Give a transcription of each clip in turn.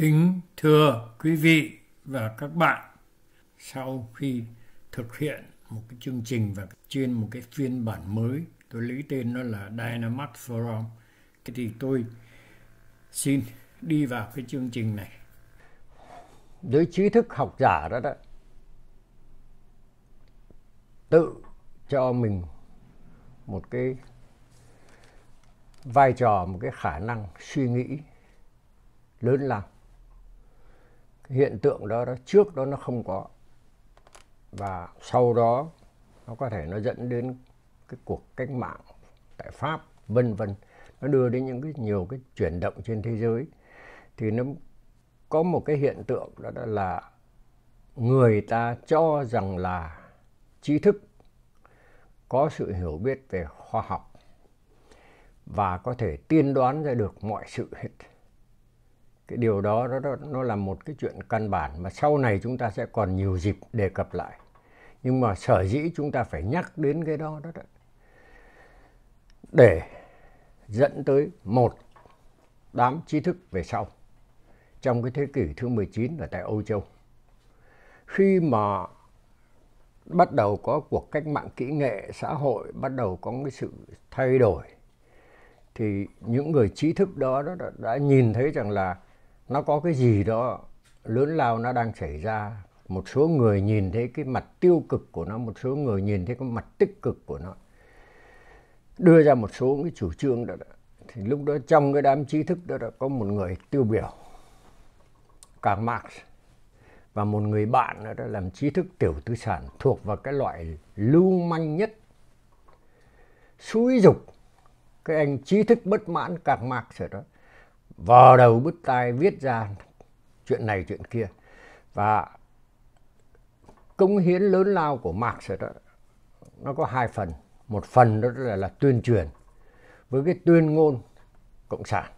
Kính thưa quý vị và các bạn, sau khi thực hiện một cái chương trình và trên một cái phiên bản mới, tôi lấy tên nó là Dynamax Forum, cái thì tôi xin đi vào cái chương trình này. Giới trí thức học giả đó đó, tự cho mình một cái vai trò, một cái khả năng suy nghĩ lớn lao hiện tượng đó đó trước đó nó không có và sau đó nó có thể nó dẫn đến cái cuộc cách mạng tại Pháp vân vân nó đưa đến những cái nhiều cái chuyển động trên thế giới thì nó có một cái hiện tượng đó, đó là người ta cho rằng là trí thức có sự hiểu biết về khoa học và có thể tiên đoán ra được mọi sự hết cái điều đó nó nó là một cái chuyện căn bản mà sau này chúng ta sẽ còn nhiều dịp đề cập lại nhưng mà sở dĩ chúng ta phải nhắc đến cái đó đó, đó. để dẫn tới một đám trí thức về sau trong cái thế kỷ thứ 19 ở tại Âu Châu. Khi mà bắt đầu có cuộc cách mạng kỹ nghệ xã hội, bắt đầu có cái sự thay đổi thì những người trí thức đó, đó đã, đã nhìn thấy rằng là nó có cái gì đó lớn lao nó đang xảy ra một số người nhìn thấy cái mặt tiêu cực của nó một số người nhìn thấy cái mặt tích cực của nó đưa ra một số cái chủ trương đó, đó. thì lúc đó trong cái đám trí thức đó, đó có một người tiêu biểu Karl Marx và một người bạn đó, đó làm trí thức tiểu tư sản thuộc vào cái loại lưu manh nhất xúi dục cái anh trí thức bất mãn Karl Marx rồi đó vò đầu bứt tai viết ra chuyện này chuyện kia và công hiến lớn lao của Marx đó nó có hai phần một phần đó là, là tuyên truyền với cái tuyên ngôn cộng sản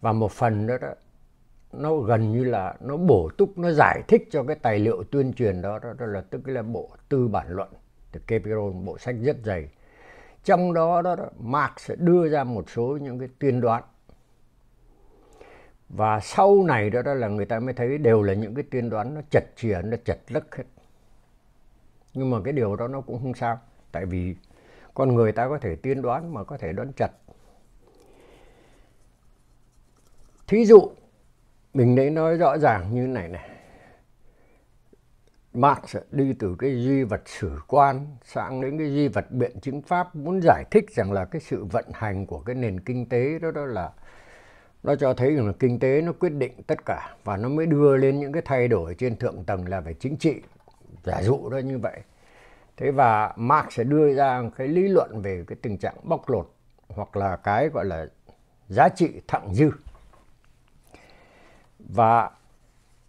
và một phần đó, đó nó gần như là nó bổ túc nó giải thích cho cái tài liệu tuyên truyền đó đó, đó là tức là bộ tư bản luận từ Kepiron bộ sách rất dày trong đó đó, đó Marx sẽ đưa ra một số những cái tuyên đoán và sau này đó, là người ta mới thấy đều là những cái tiên đoán nó chật chìa nó chật lất hết nhưng mà cái điều đó nó cũng không sao tại vì con người ta có thể tiên đoán mà có thể đoán chật thí dụ mình đấy nói rõ ràng như này này Marx đi từ cái duy vật sử quan sang đến cái duy vật biện chứng pháp muốn giải thích rằng là cái sự vận hành của cái nền kinh tế đó đó là nó cho thấy rằng là kinh tế nó quyết định tất cả và nó mới đưa lên những cái thay đổi trên thượng tầng là về chính trị giả dụ đó như vậy thế và Marx sẽ đưa ra cái lý luận về cái tình trạng bóc lột hoặc là cái gọi là giá trị thặng dư và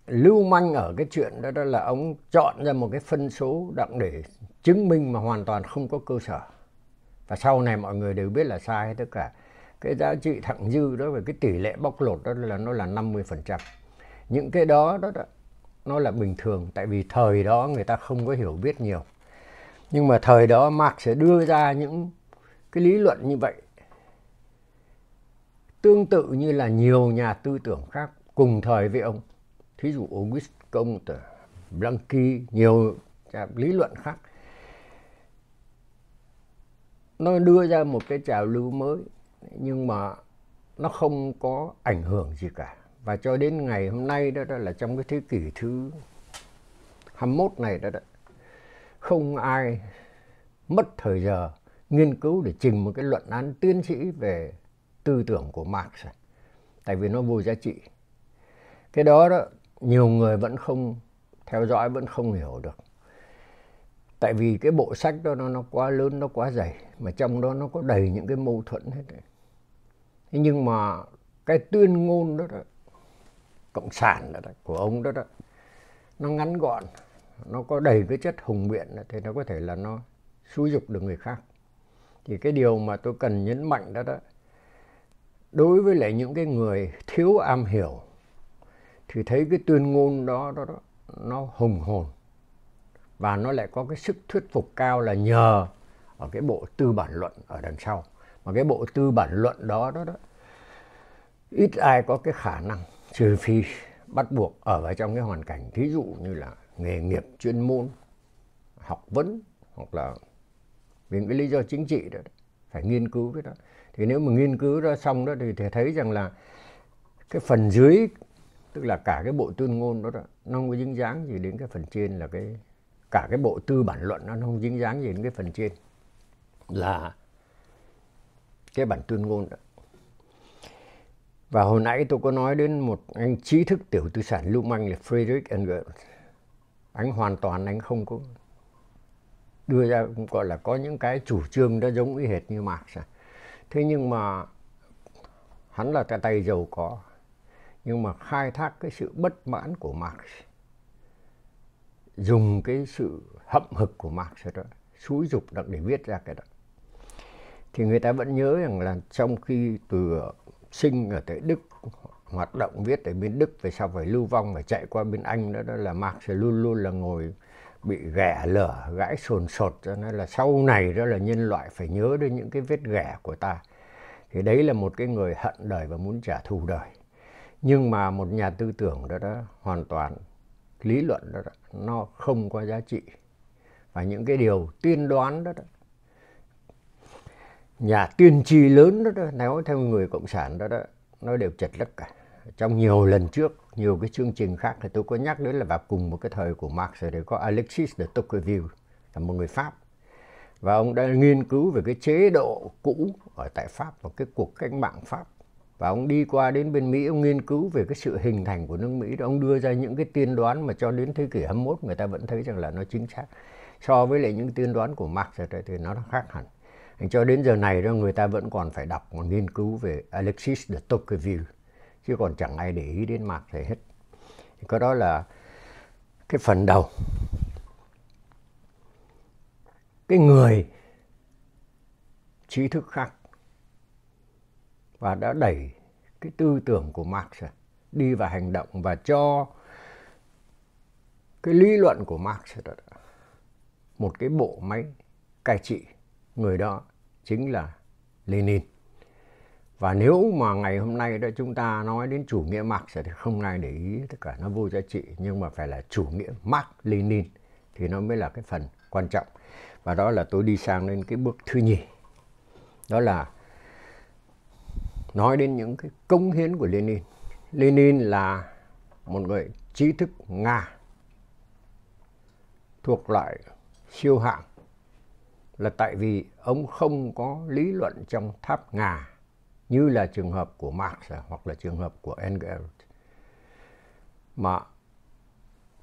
lưu manh ở cái chuyện đó, đó là ông chọn ra một cái phân số đặng để chứng minh mà hoàn toàn không có cơ sở và sau này mọi người đều biết là sai tất cả cái giá trị thặng dư đó về cái tỷ lệ bóc lột đó là nó là 50%. Những cái đó đó, đó nó là bình thường tại vì thời đó người ta không có hiểu biết nhiều. Nhưng mà thời đó Marx sẽ đưa ra những cái lý luận như vậy. Tương tự như là nhiều nhà tư tưởng khác cùng thời với ông. Thí dụ Auguste Comte, Blanqui, nhiều lý luận khác nó đưa ra một cái trào lưu mới nhưng mà nó không có ảnh hưởng gì cả và cho đến ngày hôm nay đó, đó là trong cái thế kỷ thứ 21 này đó, đó không ai mất thời giờ nghiên cứu để trình một cái luận án tiến sĩ về tư tưởng của Marx à. tại vì nó vô giá trị cái đó đó nhiều người vẫn không theo dõi vẫn không hiểu được tại vì cái bộ sách đó nó, nó quá lớn nó quá dày mà trong đó nó có đầy những cái mâu thuẫn hết đấy thế nhưng mà cái tuyên ngôn đó, đó cộng sản đó, đó của ông đó đó nó ngắn gọn nó có đầy cái chất hùng biện thì nó có thể là nó xúi dục được người khác thì cái điều mà tôi cần nhấn mạnh đó đó đối với lại những cái người thiếu am hiểu thì thấy cái tuyên ngôn đó đó, đó nó hùng hồn và nó lại có cái sức thuyết phục cao là nhờ ở cái bộ tư bản luận ở đằng sau mà cái bộ tư bản luận đó đó đó ít ai có cái khả năng trừ phi bắt buộc ở vào trong cái hoàn cảnh thí dụ như là nghề nghiệp chuyên môn học vấn hoặc là vì cái lý do chính trị đó phải nghiên cứu cái đó thì nếu mà nghiên cứu ra xong đó thì thầy thấy rằng là cái phần dưới tức là cả cái bộ tuyên ngôn đó, đó nó không có dính dáng gì đến cái phần trên là cái cả cái bộ tư bản luận nó không dính dáng gì đến cái phần trên là cái bản tuyên ngôn đó. Và hồi nãy tôi có nói đến một anh trí thức tiểu tư sản lưu manh là Friedrich Engels. Anh hoàn toàn anh không có đưa ra cũng gọi là có những cái chủ trương đó giống y hệt như Marx. À. Thế nhưng mà hắn là cái tay giàu có nhưng mà khai thác cái sự bất mãn của Marx dùng cái sự hậm hực của Marx đó xúi dục đó để viết ra cái đó thì người ta vẫn nhớ rằng là trong khi từ sinh ở tại Đức hoạt động viết ở bên Đức về sau phải lưu vong phải chạy qua bên Anh đó đó là Marx luôn luôn là ngồi bị ghẻ lở gãi sồn sột cho nên là sau này đó là nhân loại phải nhớ đến những cái vết ghẻ của ta thì đấy là một cái người hận đời và muốn trả thù đời nhưng mà một nhà tư tưởng đó đó hoàn toàn lý luận đó, đó nó không có giá trị và những cái điều tiên đoán đó, đó nhà tiên tri lớn đó, đó nói theo người cộng sản đó đó nó đều chật lất cả trong nhiều lần trước nhiều cái chương trình khác thì tôi có nhắc đến là vào cùng một cái thời của Marx rồi đấy có Alexis de Tocqueville là một người Pháp và ông đã nghiên cứu về cái chế độ cũ ở tại Pháp và cái cuộc cách mạng Pháp và ông đi qua đến bên Mỹ ông nghiên cứu về cái sự hình thành của nước Mỹ đó ông đưa ra những cái tiên đoán mà cho đến thế kỷ 21 người ta vẫn thấy rằng là nó chính xác so với lại những tiên đoán của Marx rồi thì nó khác hẳn cho đến giờ này đó người ta vẫn còn phải đọc còn nghiên cứu về Alexis de Tocqueville chứ còn chẳng ai để ý đến Marx gì hết cái đó là cái phần đầu cái người trí thức khác và đã đẩy cái tư tưởng của Marx đi vào hành động và cho cái lý luận của Marx một cái bộ máy cai trị Người đó chính là Lenin. Và nếu mà ngày hôm nay đó chúng ta nói đến chủ nghĩa Marx thì không ai để ý tất cả nó vô giá trị nhưng mà phải là chủ nghĩa Marx Lenin thì nó mới là cái phần quan trọng. Và đó là tôi đi sang lên cái bước thứ nhì. Đó là nói đến những cái công hiến của Lenin. Lenin là một người trí thức Nga thuộc loại siêu hạng là tại vì ông không có lý luận trong tháp ngà như là trường hợp của Marx à, hoặc là trường hợp của Engels mà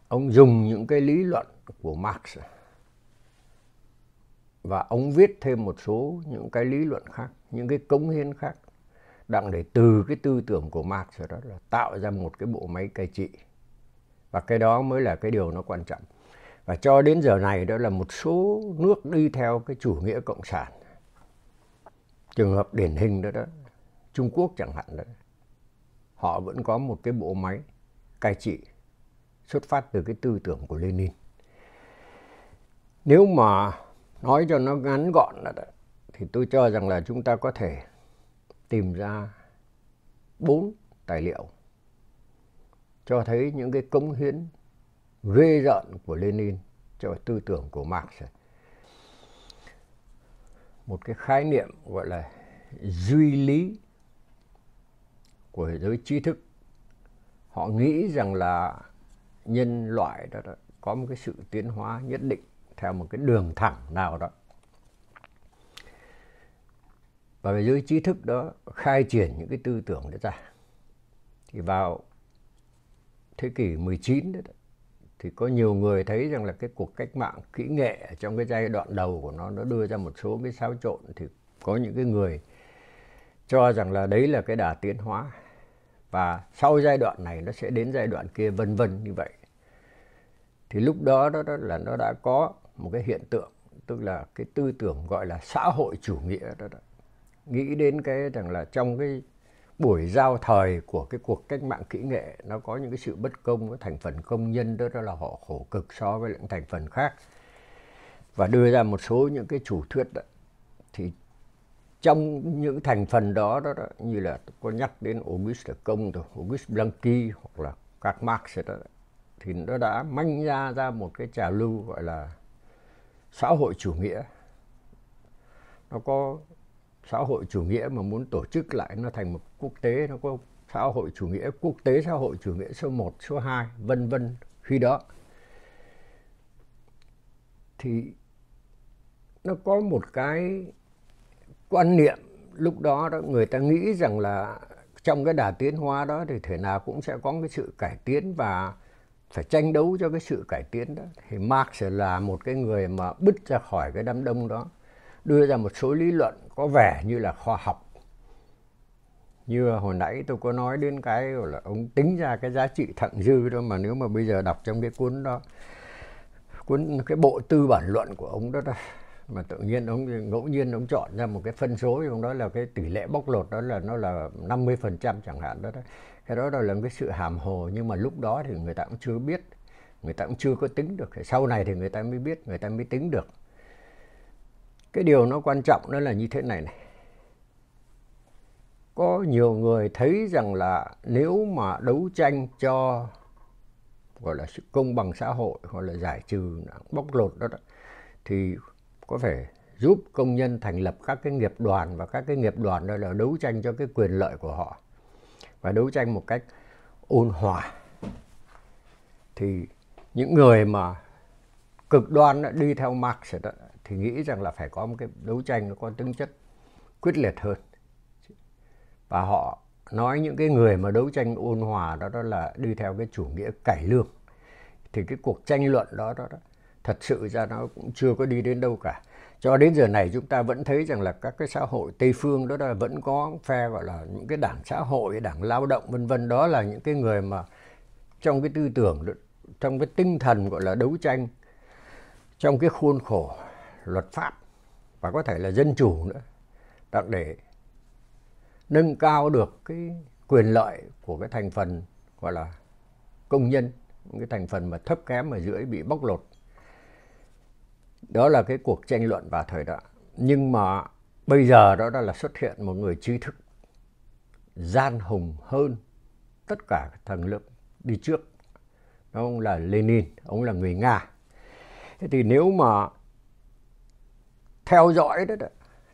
ông dùng những cái lý luận của Marx à, và ông viết thêm một số những cái lý luận khác, những cái cống hiến khác đặng để từ cái tư tưởng của Marx đó là tạo ra một cái bộ máy cai trị và cái đó mới là cái điều nó quan trọng và cho đến giờ này đó là một số nước đi theo cái chủ nghĩa cộng sản trường hợp điển hình đó đó Trung Quốc chẳng hạn đó họ vẫn có một cái bộ máy cai trị xuất phát từ cái tư tưởng của Lenin nếu mà nói cho nó ngắn gọn là đó, thì tôi cho rằng là chúng ta có thể tìm ra bốn tài liệu cho thấy những cái cống hiến ghê rợn của Lenin cho tư tưởng của Marx một cái khái niệm gọi là duy lý của giới trí thức họ nghĩ rằng là nhân loại đó, đó có một cái sự tiến hóa nhất định theo một cái đường thẳng nào đó và về giới trí thức đó khai triển những cái tư tưởng đó ra thì vào thế kỷ 19 đó, đó thì có nhiều người thấy rằng là cái cuộc cách mạng kỹ nghệ trong cái giai đoạn đầu của nó nó đưa ra một số cái xáo trộn thì có những cái người cho rằng là đấy là cái đà tiến hóa và sau giai đoạn này nó sẽ đến giai đoạn kia vân vân như vậy thì lúc đó đó, là nó đã có một cái hiện tượng tức là cái tư tưởng gọi là xã hội chủ nghĩa đó, đó. nghĩ đến cái rằng là trong cái buổi giao thời của cái cuộc cách mạng kỹ nghệ nó có những cái sự bất công cái thành phần công nhân đó, đó là họ khổ cực so với những thành phần khác và đưa ra một số những cái chủ thuyết đó. thì trong những thành phần đó, đó, đó như là có nhắc đến Auguste rồi Auguste Blanqui hoặc là các Marx đó thì nó đã manh ra ra một cái trào lưu gọi là xã hội chủ nghĩa nó có xã hội chủ nghĩa mà muốn tổ chức lại nó thành một quốc tế nó có xã hội chủ nghĩa quốc tế xã hội chủ nghĩa số 1, số 2, vân vân khi đó thì nó có một cái quan niệm lúc đó đó người ta nghĩ rằng là trong cái đà tiến hóa đó thì thể nào cũng sẽ có cái sự cải tiến và phải tranh đấu cho cái sự cải tiến đó thì Marx sẽ là một cái người mà bứt ra khỏi cái đám đông đó đưa ra một số lý luận có vẻ như là khoa học như hồi nãy tôi có nói đến cái là ông tính ra cái giá trị thặng dư đó mà nếu mà bây giờ đọc trong cái cuốn đó cuốn cái bộ tư bản luận của ông đó, đó mà tự nhiên ông ngẫu nhiên ông chọn ra một cái phân số ông nói là cái tỷ lệ bóc lột đó là nó là 50% chẳng hạn đó, đó. cái đó là cái sự hàm hồ nhưng mà lúc đó thì người ta cũng chưa biết người ta cũng chưa có tính được sau này thì người ta mới biết người ta mới tính được cái điều nó quan trọng đó là như thế này này có nhiều người thấy rằng là nếu mà đấu tranh cho gọi là sự công bằng xã hội hoặc là giải trừ bóc lột đó, đó thì có thể giúp công nhân thành lập các cái nghiệp đoàn và các cái nghiệp đoàn đó là đấu tranh cho cái quyền lợi của họ và đấu tranh một cách ôn hòa thì những người mà cực đoan đó, đi theo Marx đó, thì nghĩ rằng là phải có một cái đấu tranh nó có tính chất quyết liệt hơn và họ nói những cái người mà đấu tranh ôn hòa đó đó là đi theo cái chủ nghĩa cải lương thì cái cuộc tranh luận đó đó, đó thật sự ra nó cũng chưa có đi đến đâu cả cho đến giờ này chúng ta vẫn thấy rằng là các cái xã hội tây phương đó là vẫn có phe gọi là những cái đảng xã hội đảng lao động vân vân đó là những cái người mà trong cái tư tưởng trong cái tinh thần gọi là đấu tranh trong cái khuôn khổ luật pháp và có thể là dân chủ nữa đặc để nâng cao được cái quyền lợi của cái thành phần gọi là công nhân những cái thành phần mà thấp kém ở dưới bị bóc lột đó là cái cuộc tranh luận và thời đại nhưng mà bây giờ đó, đã là xuất hiện một người trí thức gian hùng hơn tất cả các tầng lớp đi trước ông là Lenin ông là người Nga thế thì nếu mà theo dõi đó, đó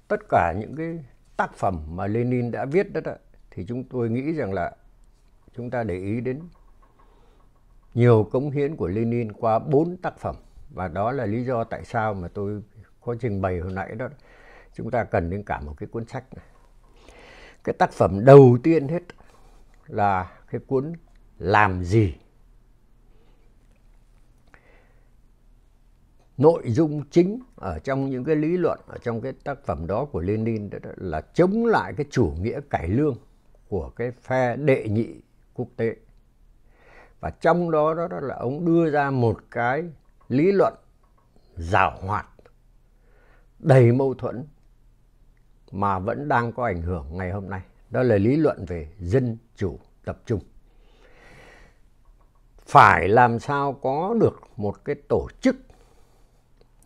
tất cả những cái tác phẩm mà Lenin đã viết đó, đó thì chúng tôi nghĩ rằng là chúng ta để ý đến nhiều cống hiến của Lenin qua bốn tác phẩm và đó là lý do tại sao mà tôi có trình bày hồi nãy đó chúng ta cần đến cả một cái cuốn sách này. Cái tác phẩm đầu tiên hết là cái cuốn làm gì nội dung chính ở trong những cái lý luận ở trong cái tác phẩm đó của Lenin đó là chống lại cái chủ nghĩa cải lương của cái phe đệ nhị quốc tế và trong đó đó, là ông đưa ra một cái lý luận giảo hoạt đầy mâu thuẫn mà vẫn đang có ảnh hưởng ngày hôm nay đó là lý luận về dân chủ tập trung phải làm sao có được một cái tổ chức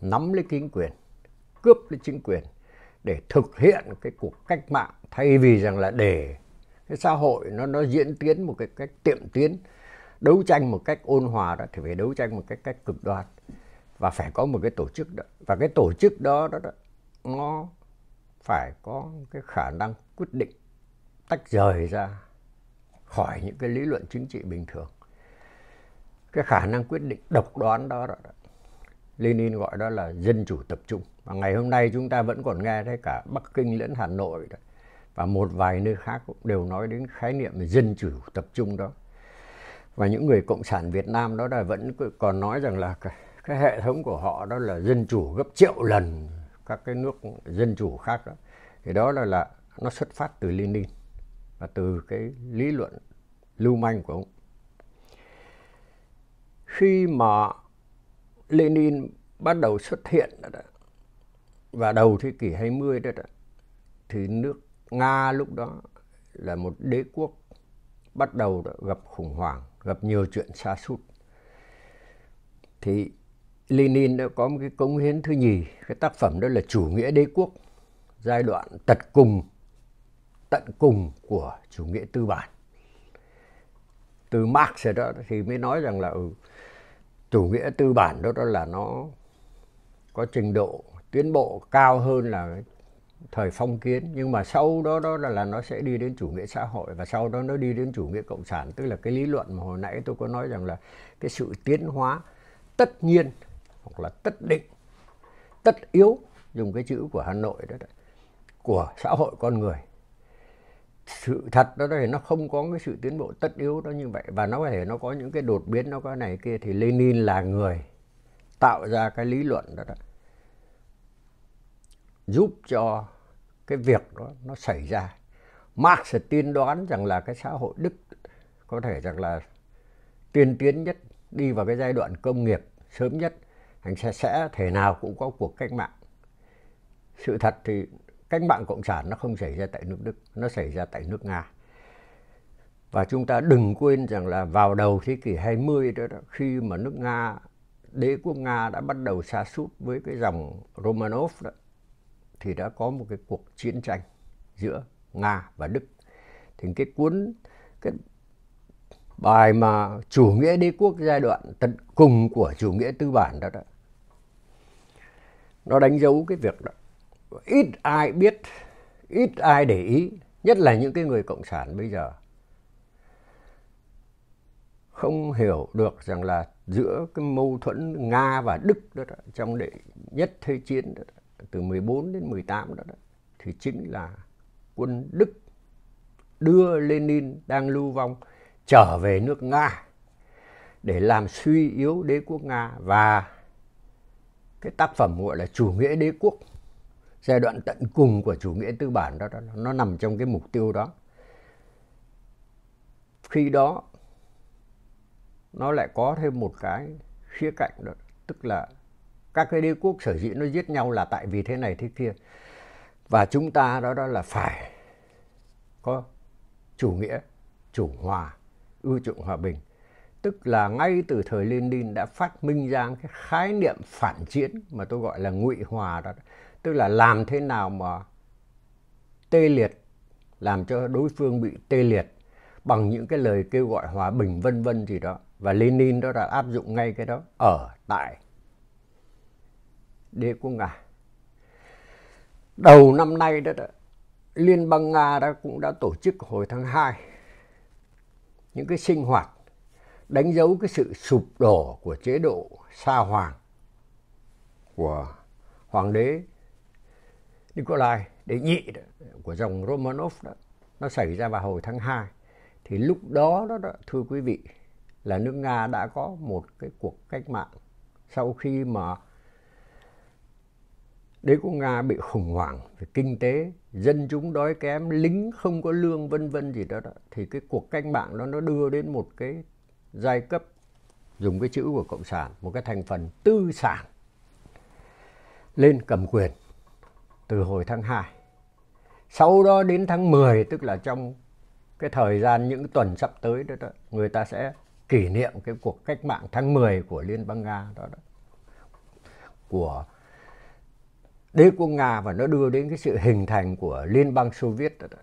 nắm lấy chính quyền, cướp lấy chính quyền để thực hiện cái cuộc cách mạng thay vì rằng là để cái xã hội nó nó diễn tiến một cái cách tiệm tiến đấu tranh một cách ôn hòa đó thì phải đấu tranh một cách cách cực đoan và phải có một cái tổ chức đó và cái tổ chức đó đó, đó nó phải có cái khả năng quyết định tách rời ra khỏi những cái lý luận chính trị bình thường cái khả năng quyết định độc đoán đó, đó, đó Lenin gọi đó là dân chủ tập trung. Và ngày hôm nay chúng ta vẫn còn nghe thấy cả Bắc Kinh lẫn Hà Nội đó. và một vài nơi khác cũng đều nói đến khái niệm dân chủ tập trung đó. Và những người cộng sản Việt Nam đó là vẫn còn nói rằng là cái, cái hệ thống của họ đó là dân chủ gấp triệu lần các cái nước dân chủ khác đó. Thì đó là là nó xuất phát từ Lenin và từ cái lý luận lưu manh của ông. Khi mà Lenin bắt đầu xuất hiện đó đó. và đầu thế kỷ 20 đó, đó thì nước Nga lúc đó là một đế quốc bắt đầu đó, gặp khủng hoảng, gặp nhiều chuyện xa sút Thì Lenin đã có một cái cống hiến thứ nhì, cái tác phẩm đó là chủ nghĩa đế quốc, giai đoạn tật cùng, tận cùng của chủ nghĩa tư bản. Từ Marx rồi đó thì mới nói rằng là ừ, chủ nghĩa tư bản đó đó là nó có trình độ tiến bộ cao hơn là thời phong kiến nhưng mà sau đó đó là, là nó sẽ đi đến chủ nghĩa xã hội và sau đó nó đi đến chủ nghĩa cộng sản tức là cái lý luận mà hồi nãy tôi có nói rằng là cái sự tiến hóa tất nhiên hoặc là tất định tất yếu dùng cái chữ của hà nội đó, đó của xã hội con người sự thật đó thì nó không có cái sự tiến bộ tất yếu đó như vậy và nó có thể nó có những cái đột biến nó có này kia thì Lenin là người tạo ra cái lý luận đó, đó giúp cho cái việc đó nó xảy ra Marx tiên đoán rằng là cái xã hội Đức có thể rằng là tiên tiến nhất đi vào cái giai đoạn công nghiệp sớm nhất anh sẽ sẽ thể nào cũng có cuộc cách mạng sự thật thì Cách mạng Cộng sản nó không xảy ra tại nước Đức, nó xảy ra tại nước Nga. Và chúng ta đừng quên rằng là vào đầu thế kỷ 20 đó, đó khi mà nước Nga, đế quốc Nga đã bắt đầu xa sút với cái dòng Romanov đó, thì đã có một cái cuộc chiến tranh giữa Nga và Đức. Thì cái cuốn cái bài mà chủ nghĩa đế quốc giai đoạn tận cùng của chủ nghĩa tư bản đó đó nó đánh dấu cái việc đó ít ai biết ít ai để ý nhất là những cái người cộng sản bây giờ không hiểu được rằng là giữa cái mâu thuẫn Nga và Đức đó, đó trong đệ nhất thế chiến đó, đó, từ 14 đến 18 đó, đó thì chính là quân Đức đưa Lenin đang lưu vong trở về nước Nga để làm suy yếu đế quốc Nga và cái tác phẩm gọi là chủ nghĩa đế quốc giai đoạn tận cùng của chủ nghĩa tư bản đó, đó nó nằm trong cái mục tiêu đó khi đó nó lại có thêm một cái khía cạnh đó tức là các cái đế quốc sở dĩ nó giết nhau là tại vì thế này thế kia và chúng ta đó đó là phải có chủ nghĩa chủ hòa ưu chuộng hòa bình tức là ngay từ thời Lenin đã phát minh ra cái khái niệm phản chiến mà tôi gọi là ngụy hòa đó tức là làm thế nào mà tê liệt làm cho đối phương bị tê liệt bằng những cái lời kêu gọi hòa bình vân vân gì đó và Lenin đó đã áp dụng ngay cái đó ở tại đế quốc Nga đầu năm nay đó, đó Liên bang Nga đã cũng đã tổ chức hồi tháng 2 những cái sinh hoạt đánh dấu cái sự sụp đổ của chế độ sa hoàng của hoàng đế Nikolai đệ nhị đó, của dòng Romanov đó nó xảy ra vào hồi tháng 2 thì lúc đó đó, đó thưa quý vị là nước Nga đã có một cái cuộc cách mạng sau khi mà đế quốc Nga bị khủng hoảng về kinh tế, dân chúng đói kém, lính không có lương vân vân gì đó, đó thì cái cuộc cách mạng đó nó đưa đến một cái giai cấp dùng cái chữ của cộng sản, một cái thành phần tư sản lên cầm quyền từ hồi tháng 2. Sau đó đến tháng 10 tức là trong cái thời gian những tuần sắp tới đó, đó người ta sẽ kỷ niệm cái cuộc cách mạng tháng 10 của Liên bang Nga đó, đó của đế quốc Nga và nó đưa đến cái sự hình thành của Liên bang Xô Viết đó, đó.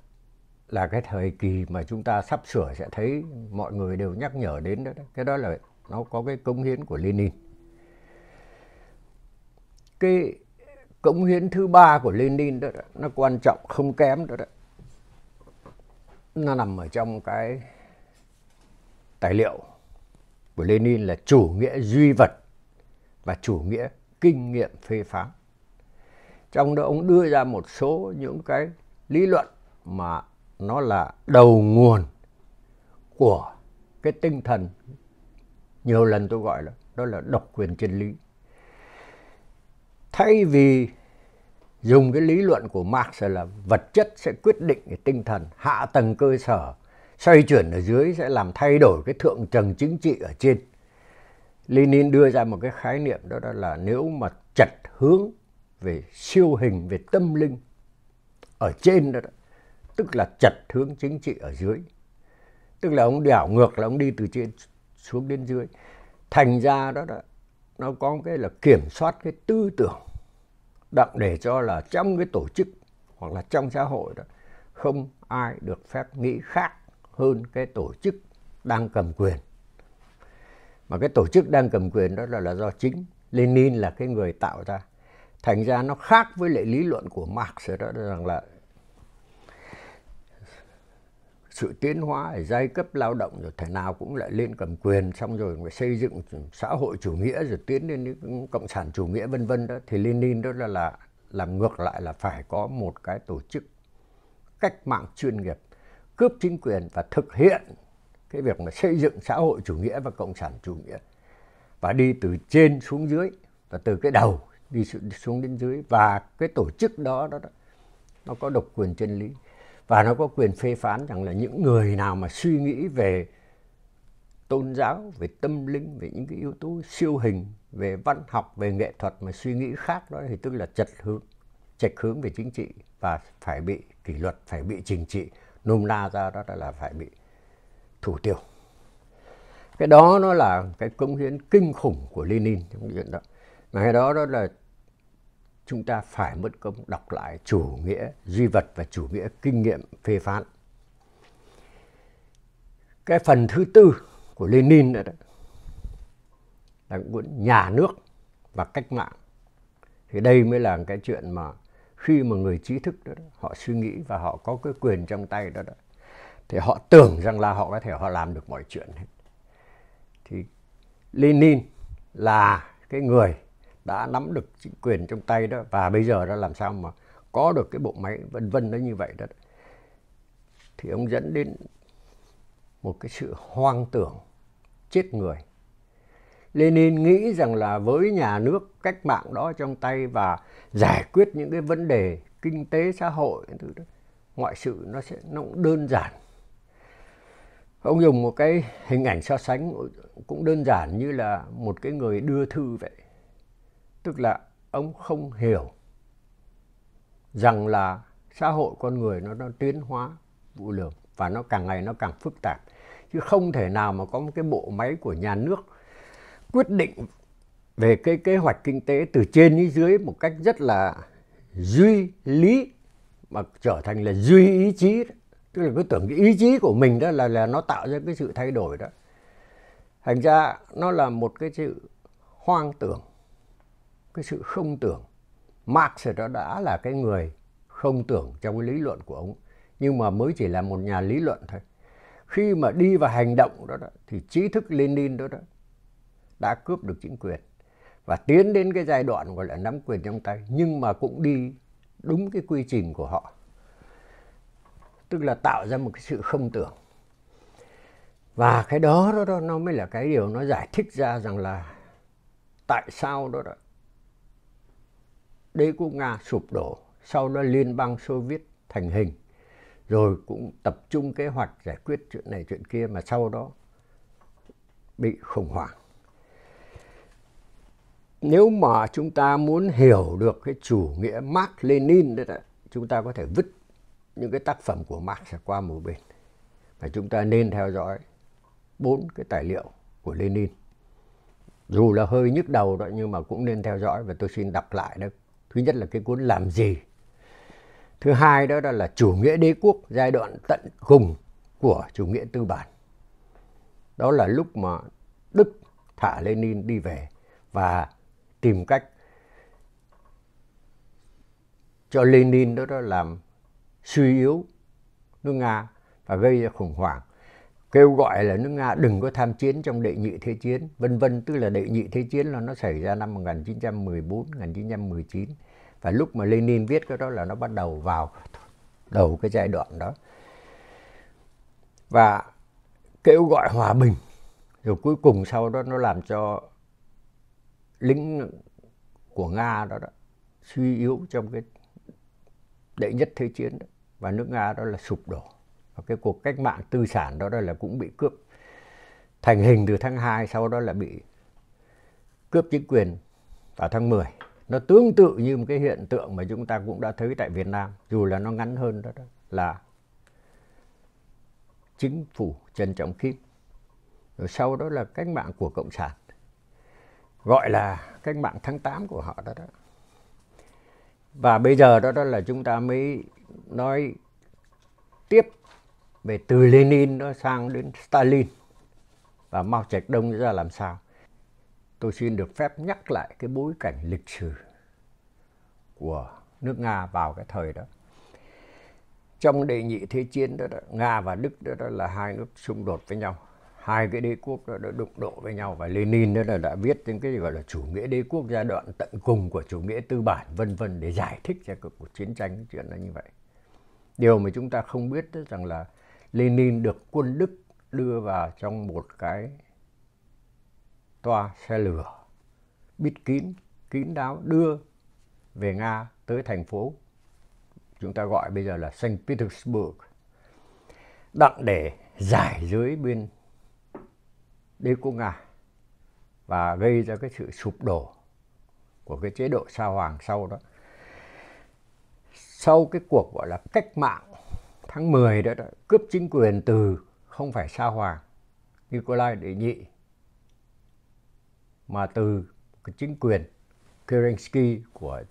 là cái thời kỳ mà chúng ta sắp sửa sẽ thấy mọi người đều nhắc nhở đến đó, đó. cái đó là nó có cái cống hiến của Lenin cái cống hiến thứ ba của Lenin đó, đó nó quan trọng không kém đó, đó nó nằm ở trong cái tài liệu của Lenin là chủ nghĩa duy vật và chủ nghĩa kinh nghiệm phê phán trong đó ông đưa ra một số những cái lý luận mà nó là đầu nguồn của cái tinh thần nhiều lần tôi gọi là đó là độc quyền chân lý thay vì dùng cái lý luận của Marx là vật chất sẽ quyết định cái tinh thần, hạ tầng cơ sở xoay chuyển ở dưới sẽ làm thay đổi cái thượng tầng chính trị ở trên. Lenin đưa ra một cái khái niệm đó, đó là nếu mà chật hướng về siêu hình, về tâm linh ở trên đó, đó tức là chật hướng chính trị ở dưới. Tức là ông đảo ngược là ông đi từ trên xuống đến dưới. Thành ra đó, đó nó có cái là kiểm soát cái tư tưởng đặng để cho là trong cái tổ chức hoặc là trong xã hội đó không ai được phép nghĩ khác hơn cái tổ chức đang cầm quyền mà cái tổ chức đang cầm quyền đó là, là do chính Lenin là cái người tạo ra thành ra nó khác với lại lý luận của Marx đó rằng là sự tiến hóa ở giai cấp lao động rồi thể nào cũng lại lên cầm quyền xong rồi phải xây dựng xã hội chủ nghĩa rồi tiến lên những cộng sản chủ nghĩa vân vân đó thì Lenin đó là là làm ngược lại là phải có một cái tổ chức cách mạng chuyên nghiệp cướp chính quyền và thực hiện cái việc mà xây dựng xã hội chủ nghĩa và cộng sản chủ nghĩa và đi từ trên xuống dưới và từ cái đầu đi xuống đến dưới và cái tổ chức đó đó, đó nó có độc quyền chân lý và nó có quyền phê phán rằng là những người nào mà suy nghĩ về tôn giáo về tâm linh về những cái yếu tố siêu hình về văn học về nghệ thuật mà suy nghĩ khác đó thì tức là chật hướng chệch hướng về chính trị và phải bị kỷ luật phải bị trình trị nôm na ra đó là phải bị thủ tiêu cái đó nó là cái công hiến kinh khủng của Lenin trong chuyện đó mà cái đó đó là chúng ta phải mất công đọc lại chủ nghĩa duy vật và chủ nghĩa kinh nghiệm phê phán. Cái phần thứ tư của Lenin đó, là cuốn nhà nước và cách mạng. Thì đây mới là cái chuyện mà khi mà người trí thức đó, họ suy nghĩ và họ có cái quyền trong tay đó, đó thì họ tưởng rằng là họ có thể họ làm được mọi chuyện hết. Thì Lenin là cái người đã nắm được chính quyền trong tay đó và bây giờ đó làm sao mà có được cái bộ máy vân vân nó như vậy đó thì ông dẫn đến một cái sự hoang tưởng chết người Lenin nghĩ rằng là với nhà nước cách mạng đó trong tay và giải quyết những cái vấn đề kinh tế xã hội thứ đó, ngoại sự nó sẽ nó cũng đơn giản ông dùng một cái hình ảnh so sánh cũng đơn giản như là một cái người đưa thư vậy tức là ông không hiểu rằng là xã hội con người nó, nó tiến hóa vụ lường và nó càng ngày nó càng phức tạp chứ không thể nào mà có một cái bộ máy của nhà nước quyết định về cái kế hoạch kinh tế từ trên đến dưới một cách rất là duy lý mà trở thành là duy ý chí tức là cứ tưởng cái ý chí của mình đó là là nó tạo ra cái sự thay đổi đó thành ra nó là một cái sự hoang tưởng cái sự không tưởng. Marx đó đã là cái người không tưởng trong cái lý luận của ông, nhưng mà mới chỉ là một nhà lý luận thôi. Khi mà đi vào hành động đó, đó thì trí thức Lenin đó, đó đã cướp được chính quyền và tiến đến cái giai đoạn gọi là nắm quyền trong tay nhưng mà cũng đi đúng cái quy trình của họ tức là tạo ra một cái sự không tưởng và cái đó đó, đó nó mới là cái điều nó giải thích ra rằng là tại sao đó, đó đế quốc Nga sụp đổ, sau đó Liên bang Xô Viết thành hình, rồi cũng tập trung kế hoạch giải quyết chuyện này chuyện kia mà sau đó bị khủng hoảng. Nếu mà chúng ta muốn hiểu được cái chủ nghĩa Marx Lenin đấy là chúng ta có thể vứt những cái tác phẩm của Marx qua một bên. Và chúng ta nên theo dõi bốn cái tài liệu của Lenin dù là hơi nhức đầu đó nhưng mà cũng nên theo dõi và tôi xin đọc lại đấy. Thứ nhất là cái cuốn làm gì. Thứ hai đó, là chủ nghĩa đế quốc giai đoạn tận cùng của chủ nghĩa tư bản. Đó là lúc mà Đức thả Lenin đi về và tìm cách cho Lenin đó, đó làm suy yếu nước Nga và gây ra khủng hoảng kêu gọi là nước Nga đừng có tham chiến trong đệ nhị thế chiến, vân vân, tức là đệ nhị thế chiến là nó xảy ra năm 1914, 1919 và lúc mà Lenin viết cái đó là nó bắt đầu vào đầu cái giai đoạn đó. Và kêu gọi hòa bình rồi cuối cùng sau đó nó làm cho lính của Nga đó, đó suy yếu trong cái đệ nhất thế chiến đó. và nước Nga đó là sụp đổ cái cuộc cách mạng tư sản đó đó là cũng bị cướp thành hình từ tháng 2 sau đó là bị cướp chính quyền vào tháng 10 nó tương tự như một cái hiện tượng mà chúng ta cũng đã thấy tại Việt Nam dù là nó ngắn hơn đó, đó là chính phủ Trần Trọng Kim rồi sau đó là cách mạng của cộng sản gọi là cách mạng tháng 8 của họ đó đó và bây giờ đó đó là chúng ta mới nói tiếp về từ Lenin nó sang đến Stalin và Mao Trạch Đông ra làm sao. Tôi xin được phép nhắc lại cái bối cảnh lịch sử của nước Nga vào cái thời đó. Trong đệ nhị thế chiến đó, đó Nga và Đức đó, đó là hai nước xung đột với nhau. Hai cái đế quốc đó đã đụng độ với nhau và Lenin đó là đã viết những cái gọi là chủ nghĩa đế quốc giai đoạn tận cùng của chủ nghĩa tư bản vân vân để giải thích cho cuộc chiến tranh chuyện nó như vậy. Điều mà chúng ta không biết đó rằng là Lenin được quân Đức đưa vào trong một cái toa xe lửa bít kín, kín đáo đưa về Nga tới thành phố chúng ta gọi bây giờ là Saint Petersburg đặng để giải dưới bên đế quốc Nga và gây ra cái sự sụp đổ của cái chế độ sa hoàng sau đó. Sau cái cuộc gọi là cách mạng tháng 10 đã, đã cướp chính quyền từ không phải Sa Hoàng, Nikolai Đệ Nhị, mà từ chính quyền Kerensky của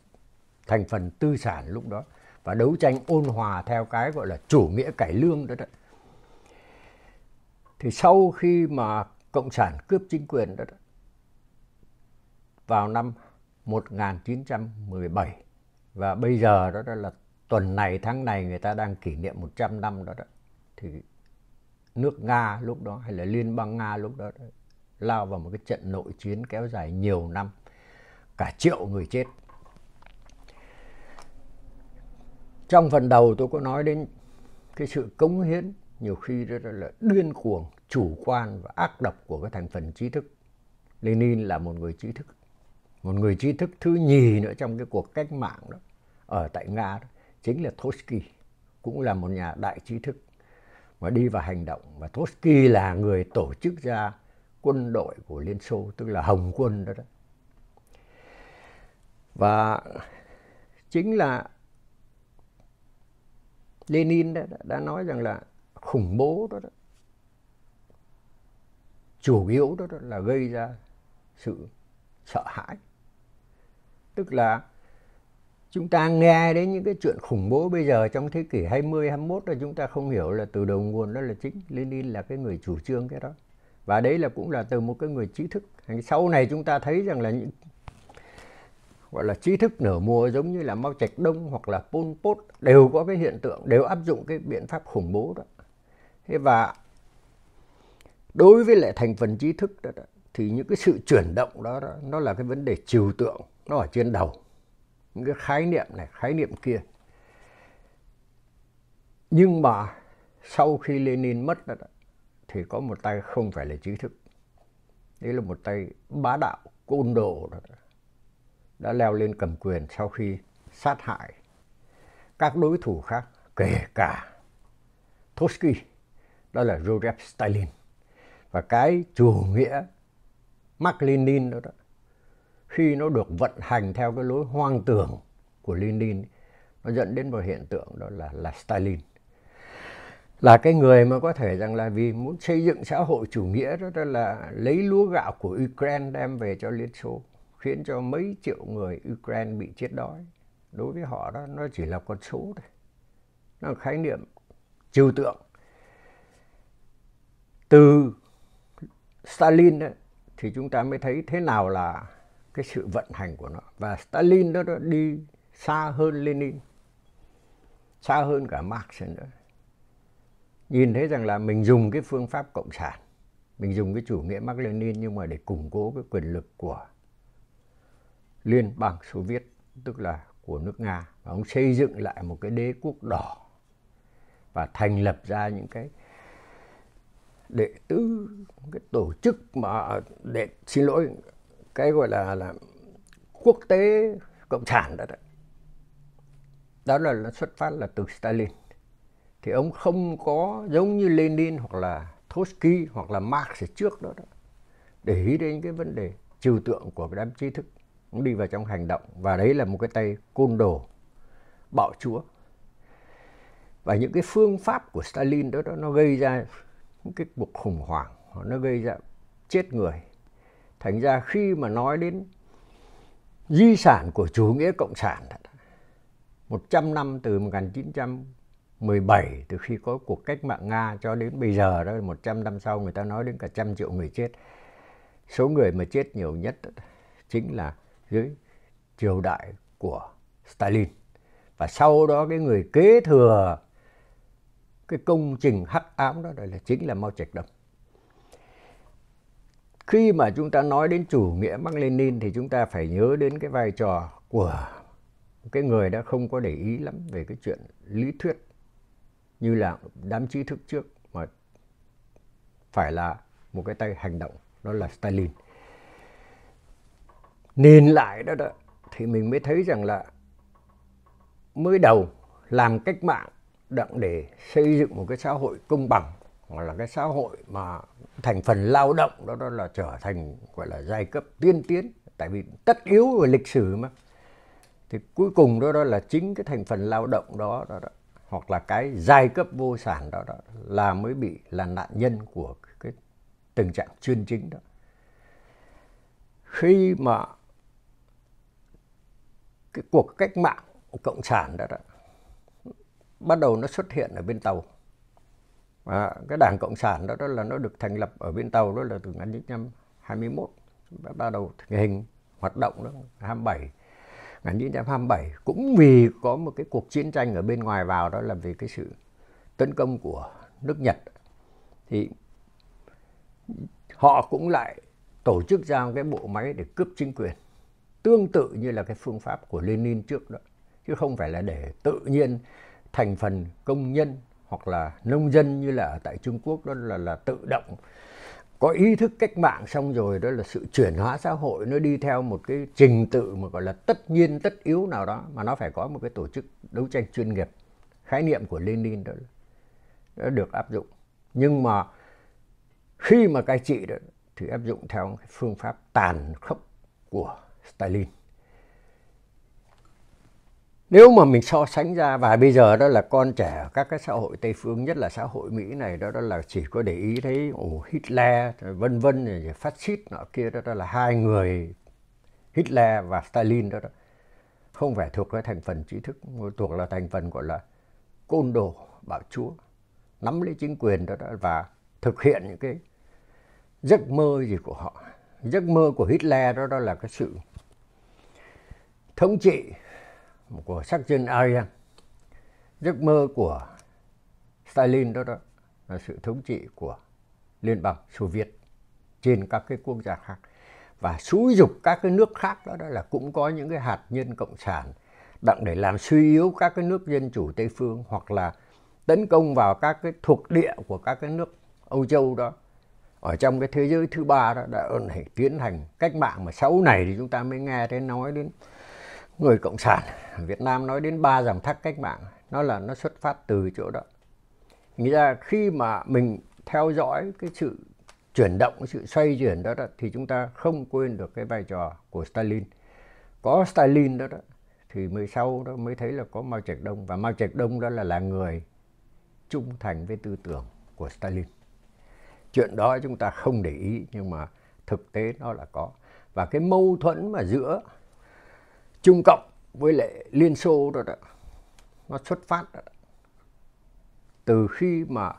thành phần tư sản lúc đó và đấu tranh ôn hòa theo cái gọi là chủ nghĩa cải lương đó, đó. Thì sau khi mà Cộng sản cướp chính quyền đó, đó vào năm 1917 và bây giờ đó, đó là tuần này tháng này người ta đang kỷ niệm 100 năm đó đó thì nước Nga lúc đó hay là Liên bang Nga lúc đó, đó lao vào một cái trận nội chiến kéo dài nhiều năm cả triệu người chết trong phần đầu tôi có nói đến cái sự cống hiến nhiều khi đó là điên cuồng chủ quan và ác độc của cái thành phần trí thức Lenin là một người trí thức một người trí thức thứ nhì nữa trong cái cuộc cách mạng đó ở tại Nga đó chính là Trotsky, cũng là một nhà đại trí thức và đi vào hành động. Và Trotsky là người tổ chức ra quân đội của Liên Xô, tức là Hồng quân đó đó. Và chính là Lenin đã, đã nói rằng là khủng bố đó, đó chủ yếu đó, đó là gây ra sự sợ hãi tức là Chúng ta nghe đến những cái chuyện khủng bố bây giờ trong thế kỷ 20, 21 là chúng ta không hiểu là từ đầu nguồn đó là chính Lenin là cái người chủ trương cái đó. Và đấy là cũng là từ một cái người trí thức. Sau này chúng ta thấy rằng là những gọi là trí thức nở mùa giống như là Mao Trạch Đông hoặc là Pol Pot đều có cái hiện tượng, đều áp dụng cái biện pháp khủng bố đó. Thế và đối với lại thành phần trí thức đó, đó thì những cái sự chuyển động đó, đó nó là cái vấn đề trừu tượng nó ở trên đầu những cái khái niệm này khái niệm kia nhưng mà sau khi Lenin mất đó, thì có một tay không phải là trí thức đấy là một tay bá đạo côn đồ đó, đã leo lên cầm quyền sau khi sát hại các đối thủ khác kể cả Trotsky đó là Joseph Stalin và cái chủ nghĩa Mark Lenin đó, đó khi nó được vận hành theo cái lối hoang tưởng của Lenin nó dẫn đến một hiện tượng đó là là Stalin là cái người mà có thể rằng là vì muốn xây dựng xã hội chủ nghĩa đó, đó là lấy lúa gạo của Ukraine đem về cho Liên Xô khiến cho mấy triệu người Ukraine bị chết đói đối với họ đó nó chỉ là con số thôi nó là khái niệm trừu tượng từ Stalin ấy, thì chúng ta mới thấy thế nào là cái sự vận hành của nó và Stalin đó, đã đi xa hơn Lenin xa hơn cả Marx nữa nhìn thấy rằng là mình dùng cái phương pháp cộng sản mình dùng cái chủ nghĩa Marx Lenin nhưng mà để củng cố cái quyền lực của liên bang Xô Viết tức là của nước Nga và ông xây dựng lại một cái đế quốc đỏ và thành lập ra những cái đệ tứ cái tổ chức mà để xin lỗi cái gọi là là quốc tế cộng sản đó, đó đó là nó xuất phát là từ Stalin thì ông không có giống như Lenin hoặc là Trotsky hoặc là Marx trước đó, đó để ý đến cái vấn đề trừu tượng của đám trí thức cũng đi vào trong hành động và đấy là một cái tay côn đồ bạo chúa và những cái phương pháp của Stalin đó, đó nó gây ra những cái cuộc khủng hoảng nó gây ra chết người thành ra khi mà nói đến di sản của chủ nghĩa cộng sản 100 năm từ 1917 từ khi có cuộc cách mạng Nga cho đến bây giờ đó 100 năm sau người ta nói đến cả trăm triệu người chết số người mà chết nhiều nhất chính là dưới triều đại của Stalin và sau đó cái người kế thừa cái công trình hắc ám đó là chính là Mao Trạch Đông khi mà chúng ta nói đến chủ nghĩa Mác Lenin thì chúng ta phải nhớ đến cái vai trò của cái người đã không có để ý lắm về cái chuyện lý thuyết như là đám trí thức trước mà phải là một cái tay hành động đó là Stalin Nên lại đó, đó thì mình mới thấy rằng là mới đầu làm cách mạng đặng để xây dựng một cái xã hội công bằng hoặc là cái xã hội mà thành phần lao động đó đó là trở thành gọi là giai cấp tiên tiến tại vì tất yếu về lịch sử mà thì cuối cùng đó đó là chính cái thành phần lao động đó đó, đó hoặc là cái giai cấp vô sản đó đó là mới bị là nạn nhân của cái tình trạng chuyên chính đó khi mà cái cuộc cách mạng cộng sản đó, đó bắt đầu nó xuất hiện ở bên tàu à, cái đảng cộng sản đó, đó là nó được thành lập ở bên tàu đó là từ năm 1921 chúng ta bắt đầu thực hình hoạt động đó 27 1927 cũng vì có một cái cuộc chiến tranh ở bên ngoài vào đó là vì cái sự tấn công của nước Nhật thì họ cũng lại tổ chức ra một cái bộ máy để cướp chính quyền tương tự như là cái phương pháp của Lenin trước đó chứ không phải là để tự nhiên thành phần công nhân hoặc là nông dân như là ở tại Trung Quốc đó là là tự động có ý thức cách mạng xong rồi đó là sự chuyển hóa xã hội nó đi theo một cái trình tự mà gọi là tất nhiên tất yếu nào đó mà nó phải có một cái tổ chức đấu tranh chuyên nghiệp khái niệm của Lenin đó đã được áp dụng nhưng mà khi mà cai trị đó thì áp dụng theo phương pháp tàn khốc của Stalin nếu mà mình so sánh ra và bây giờ đó là con trẻ các cái xã hội tây phương nhất là xã hội mỹ này đó đó là chỉ có để ý thấy ồ hitler vân vân rồi phát xít nọ kia đó, đó là hai người hitler và stalin đó, đó không phải thuộc cái thành phần trí thức thuộc là thành phần gọi là côn đồ bạo chúa nắm lấy chính quyền đó, đó và thực hiện những cái giấc mơ gì của họ giấc mơ của hitler đó đó là cái sự thống trị của sắc dân Aryan. Giấc mơ của Stalin đó, đó là sự thống trị của Liên bang Xô Viết trên các cái quốc gia khác và xúi dục các cái nước khác đó, đó là cũng có những cái hạt nhân cộng sản đặng để làm suy yếu các cái nước dân chủ Tây phương hoặc là tấn công vào các cái thuộc địa của các cái nước Âu Châu đó ở trong cái thế giới thứ ba đó đã tiến hành cách mạng mà sau này thì chúng ta mới nghe thấy nói đến người cộng sản Việt Nam nói đến ba dòng thác cách mạng nó là nó xuất phát từ chỗ đó nghĩa là khi mà mình theo dõi cái sự chuyển động cái sự xoay chuyển đó, đó thì chúng ta không quên được cái vai trò của Stalin có Stalin đó, đó thì mới sau đó mới thấy là có Mao Trạch Đông và Mao Trạch Đông đó là là người trung thành với tư tưởng của Stalin chuyện đó chúng ta không để ý nhưng mà thực tế nó là có và cái mâu thuẫn mà giữa Trung Cộng với lại Liên Xô rồi đó, đó nó xuất phát đó. từ khi mà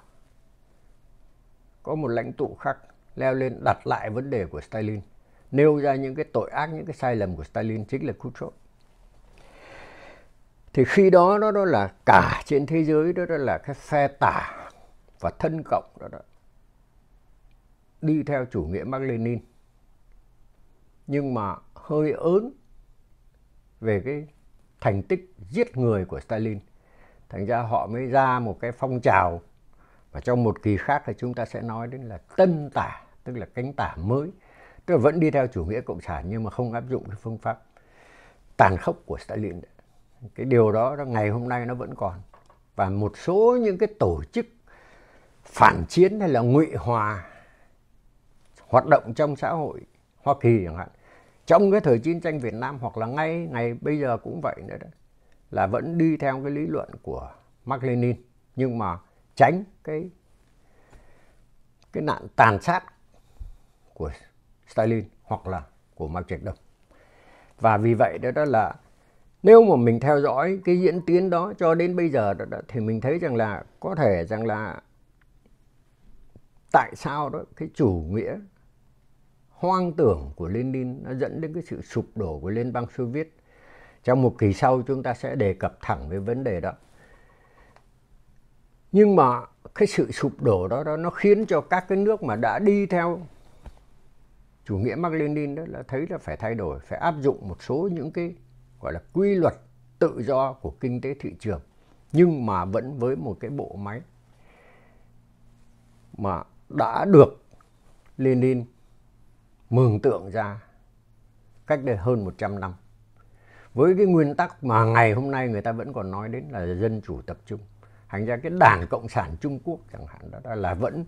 có một lãnh tụ khác leo lên đặt lại vấn đề của Stalin nêu ra những cái tội ác những cái sai lầm của Stalin chính là Khrushchev thì khi đó đó đó là cả trên thế giới đó đó là cái phe tả và thân cộng đó đó đi theo chủ nghĩa Mác Lenin nhưng mà hơi ớn về cái thành tích giết người của Stalin. Thành ra họ mới ra một cái phong trào và trong một kỳ khác thì chúng ta sẽ nói đến là tân tả, tức là cánh tả mới. Tức là vẫn đi theo chủ nghĩa cộng sản nhưng mà không áp dụng cái phương pháp tàn khốc của Stalin. Cái điều đó, ngày hôm nay nó vẫn còn. Và một số những cái tổ chức phản chiến hay là ngụy hòa hoạt động trong xã hội Hoa Kỳ chẳng hạn trong cái thời chiến tranh Việt Nam hoặc là ngay ngày bây giờ cũng vậy nữa đấy là vẫn đi theo cái lý luận của Mark Lenin nhưng mà tránh cái cái nạn tàn sát của Stalin hoặc là của Mao Trạch Đông và vì vậy đó, đó là nếu mà mình theo dõi cái diễn tiến đó cho đến bây giờ đó, đó, thì mình thấy rằng là có thể rằng là tại sao đó cái chủ nghĩa hoang tưởng của Lenin nó dẫn đến cái sự sụp đổ của Liên bang Xô Viết. Trong một kỳ sau chúng ta sẽ đề cập thẳng với vấn đề đó. Nhưng mà cái sự sụp đổ đó, đó nó khiến cho các cái nước mà đã đi theo chủ nghĩa Mark Lenin đó là thấy là phải thay đổi, phải áp dụng một số những cái gọi là quy luật tự do của kinh tế thị trường nhưng mà vẫn với một cái bộ máy mà đã được Lenin mường tượng ra cách đây hơn 100 năm. Với cái nguyên tắc mà ngày hôm nay người ta vẫn còn nói đến là dân chủ tập trung. Thành ra cái đảng Cộng sản Trung Quốc chẳng hạn đó là vẫn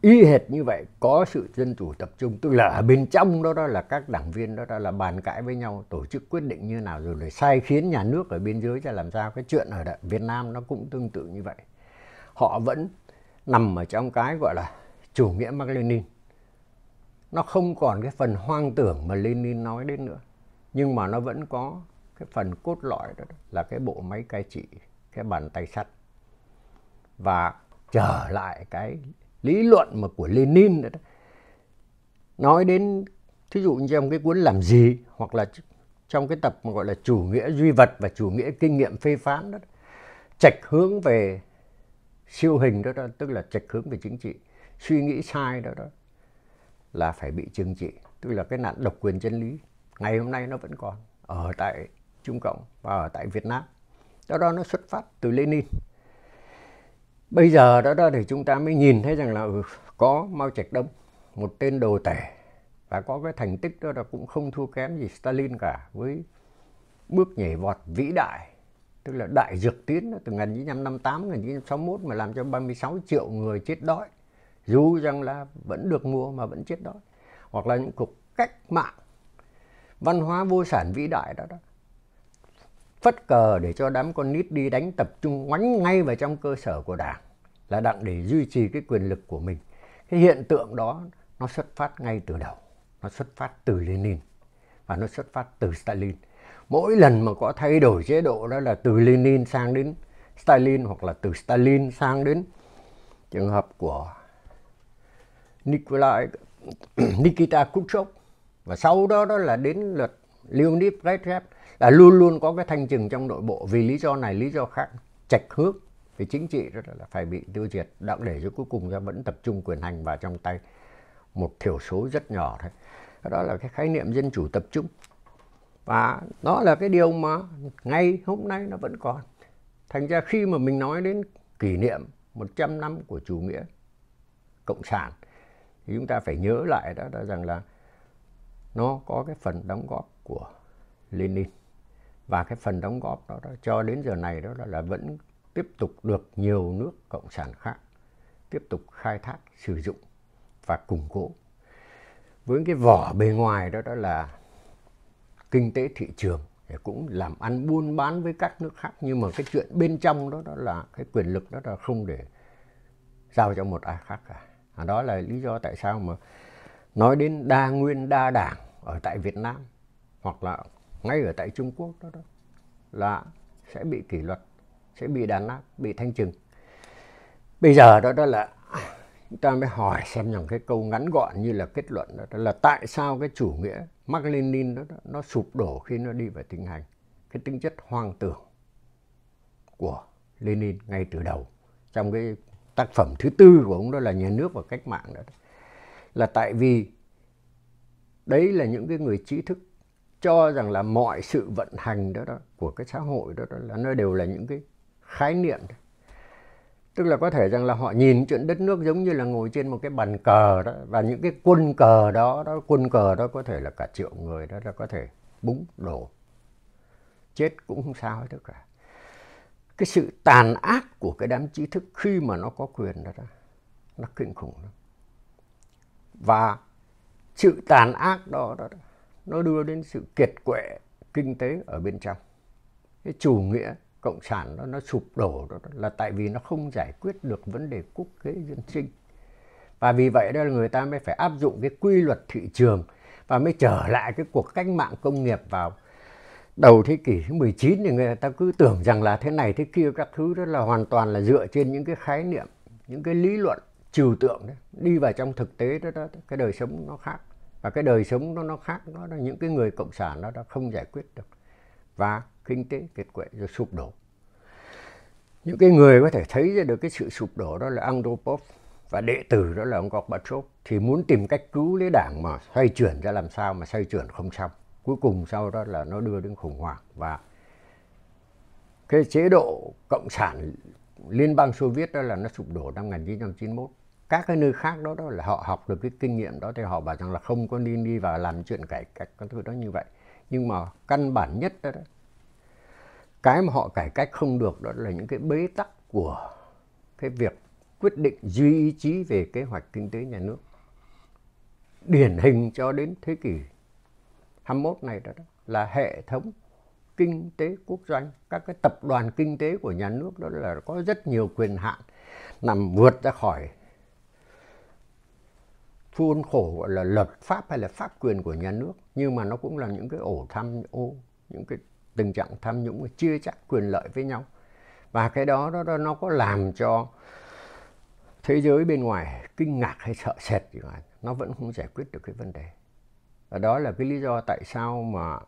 y hệt như vậy có sự dân chủ tập trung tức là ở bên trong đó đó là các đảng viên đó, đó là bàn cãi với nhau tổ chức quyết định như nào rồi để sai khiến nhà nước ở biên giới ra làm sao cái chuyện ở Việt Nam nó cũng tương tự như vậy họ vẫn nằm ở trong cái gọi là chủ nghĩa Mác Lênin nó không còn cái phần hoang tưởng mà Lenin nói đến nữa nhưng mà nó vẫn có cái phần cốt lõi đó là cái bộ máy cai trị cái bàn tay sắt và trở lại cái lý luận mà của Lenin đó, đó. nói đến thí dụ như trong cái cuốn làm gì hoặc là trong cái tập mà gọi là chủ nghĩa duy vật và chủ nghĩa kinh nghiệm phê phán đó trạch hướng về siêu hình đó, đó tức là trạch hướng về chính trị suy nghĩ sai đó đó là phải bị trừng trị tức là cái nạn độc quyền chân lý ngày hôm nay nó vẫn còn ở tại Trung Cộng và ở tại Việt Nam đó đó nó xuất phát từ Lenin bây giờ đó đó thì chúng ta mới nhìn thấy rằng là ừ, có Mao Trạch Đông một tên đồ tể và có cái thành tích đó là cũng không thua kém gì Stalin cả với bước nhảy vọt vĩ đại tức là đại dược tiến từ 1958 1961 mà làm cho 36 triệu người chết đói dù rằng là vẫn được mua mà vẫn chết đói hoặc là những cuộc cách mạng văn hóa vô sản vĩ đại đó đó phất cờ để cho đám con nít đi đánh tập trung ngoánh ngay vào trong cơ sở của đảng là đặng để duy trì cái quyền lực của mình cái hiện tượng đó nó xuất phát ngay từ đầu nó xuất phát từ lenin và nó xuất phát từ stalin mỗi lần mà có thay đổi chế độ đó là từ lenin sang đến stalin hoặc là từ stalin sang đến trường hợp của Nikolai Nikita Khrushchev và sau đó đó là đến lượt Leonid Brezhnev là luôn luôn có cái thanh trừng trong nội bộ vì lý do này lý do khác trạch hướng về chính trị đó là phải bị tiêu diệt đã để cho cuối cùng ra vẫn tập trung quyền hành vào trong tay một thiểu số rất nhỏ thôi đó là cái khái niệm dân chủ tập trung và đó là cái điều mà ngay hôm nay nó vẫn còn thành ra khi mà mình nói đến kỷ niệm 100 năm của chủ nghĩa cộng sản thì chúng ta phải nhớ lại đó, đó rằng là nó có cái phần đóng góp của Lenin và cái phần đóng góp đó, đó cho đến giờ này đó, là vẫn tiếp tục được nhiều nước cộng sản khác tiếp tục khai thác sử dụng và củng cố với cái vỏ bề ngoài đó đó là kinh tế thị trường cũng làm ăn buôn bán với các nước khác nhưng mà cái chuyện bên trong đó đó là cái quyền lực đó là không để giao cho một ai khác cả À, đó là lý do tại sao mà nói đến đa nguyên đa đảng ở tại Việt Nam hoặc là ngay ở tại Trung Quốc đó, đó là sẽ bị kỷ luật sẽ bị đàn áp bị thanh trừng bây giờ đó đó là chúng ta mới hỏi xem rằng cái câu ngắn gọn như là kết luận đó, đó là tại sao cái chủ nghĩa Mark Lenin đó, đó nó sụp đổ khi nó đi vào tình hành cái tính chất hoang tưởng của Lenin ngay từ đầu trong cái tác phẩm thứ tư của ông đó là nhà nước và cách mạng đó là tại vì đấy là những cái người trí thức cho rằng là mọi sự vận hành đó, đó của cái xã hội đó, đó là nó đều là những cái khái niệm đó. tức là có thể rằng là họ nhìn chuyện đất nước giống như là ngồi trên một cái bàn cờ đó và những cái quân cờ đó, đó quân cờ đó có thể là cả triệu người đó là có thể búng đổ chết cũng không sao hết tất cả cái sự tàn ác của cái đám trí thức khi mà nó có quyền đó ra nó kinh khủng lắm và sự tàn ác đó, đó nó đưa đến sự kiệt quệ kinh tế ở bên trong cái chủ nghĩa cộng sản đó nó sụp đổ đó, đó là tại vì nó không giải quyết được vấn đề quốc kế dân sinh và vì vậy đó là người ta mới phải áp dụng cái quy luật thị trường và mới trở lại cái cuộc cách mạng công nghiệp vào đầu thế kỷ thứ 19 thì người ta cứ tưởng rằng là thế này thế kia các thứ đó là hoàn toàn là dựa trên những cái khái niệm, những cái lý luận trừu tượng đấy, đi vào trong thực tế đó, đó cái đời sống nó khác và cái đời sống nó nó khác nó là những cái người cộng sản nó đã không giải quyết được và kinh tế kiệt quệ rồi sụp đổ. Những cái người có thể thấy ra được cái sự sụp đổ đó là Andropov và đệ tử đó là ông Gorbachev thì muốn tìm cách cứu lấy đảng mà xoay chuyển ra làm sao mà xoay chuyển không xong cuối cùng sau đó là nó đưa đến khủng hoảng và cái chế độ cộng sản liên bang xô viết đó là nó sụp đổ năm 1991 các cái nơi khác đó đó là họ học được cái kinh nghiệm đó thì họ bảo rằng là không có nên đi vào làm chuyện cải cách các thứ đó như vậy nhưng mà căn bản nhất đó, đó cái mà họ cải cách không được đó là những cái bế tắc của cái việc quyết định duy ý chí về kế hoạch kinh tế nhà nước điển hình cho đến thế kỷ 21 này đó, đó là hệ thống kinh tế quốc doanh các cái tập đoàn kinh tế của nhà nước đó là có rất nhiều quyền hạn nằm vượt ra khỏi khuôn khổ gọi là luật pháp hay là pháp quyền của nhà nước nhưng mà nó cũng là những cái ổ tham ô những cái tình trạng tham nhũng chia chác quyền lợi với nhau và cái đó, đó, đó nó có làm cho thế giới bên ngoài kinh ngạc hay sợ sệt gì cả nó vẫn không giải quyết được cái vấn đề và đó là cái lý do tại sao mà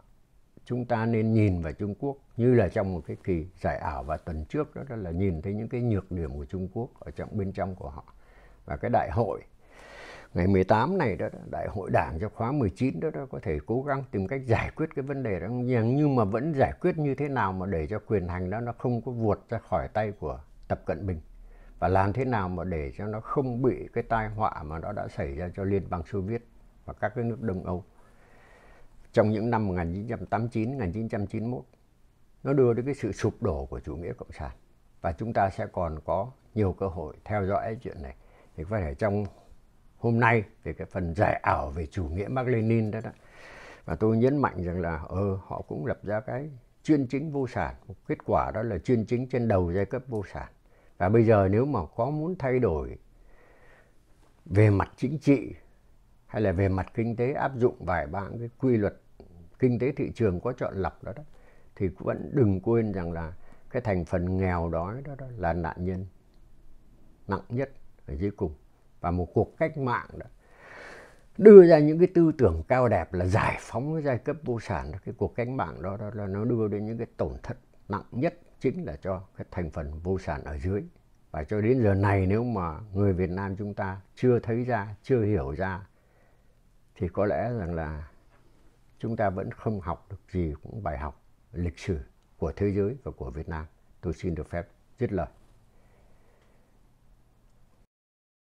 chúng ta nên nhìn vào Trung Quốc như là trong một cái kỳ giải ảo và tuần trước đó, đó là nhìn thấy những cái nhược điểm của Trung Quốc ở trong bên trong của họ và cái đại hội ngày 18 này đó, đại hội đảng cho khóa 19 đó, đó có thể cố gắng tìm cách giải quyết cái vấn đề đó nhưng mà vẫn giải quyết như thế nào mà để cho quyền hành đó nó không có vuột ra khỏi tay của Tập Cận Bình và làm thế nào mà để cho nó không bị cái tai họa mà nó đã xảy ra cho Liên bang Xô Viết và các cái nước Đông Âu trong những năm 1989, 1991. Nó đưa đến cái sự sụp đổ của chủ nghĩa cộng sản. Và chúng ta sẽ còn có nhiều cơ hội theo dõi chuyện này. Thì có thể trong hôm nay về cái phần giải ảo về chủ nghĩa Mark Lenin đó đó. Và tôi nhấn mạnh rằng là ờ, họ cũng lập ra cái chuyên chính vô sản. Một kết quả đó là chuyên chính trên đầu giai cấp vô sản. Và bây giờ nếu mà có muốn thay đổi về mặt chính trị hay là về mặt kinh tế áp dụng vài ba cái quy luật kinh tế thị trường có chọn lọc đó, đó thì vẫn đừng quên rằng là cái thành phần nghèo đói đó, đó là nạn nhân nặng nhất ở dưới cùng và một cuộc cách mạng đó đưa ra những cái tư tưởng cao đẹp là giải phóng cái giai cấp vô sản đó, cái cuộc cách mạng đó, đó là nó đưa đến những cái tổn thất nặng nhất chính là cho cái thành phần vô sản ở dưới và cho đến giờ này nếu mà người Việt Nam chúng ta chưa thấy ra chưa hiểu ra thì có lẽ rằng là chúng ta vẫn không học được gì cũng bài học lịch sử của thế giới và của Việt Nam. Tôi xin được phép dứt lời.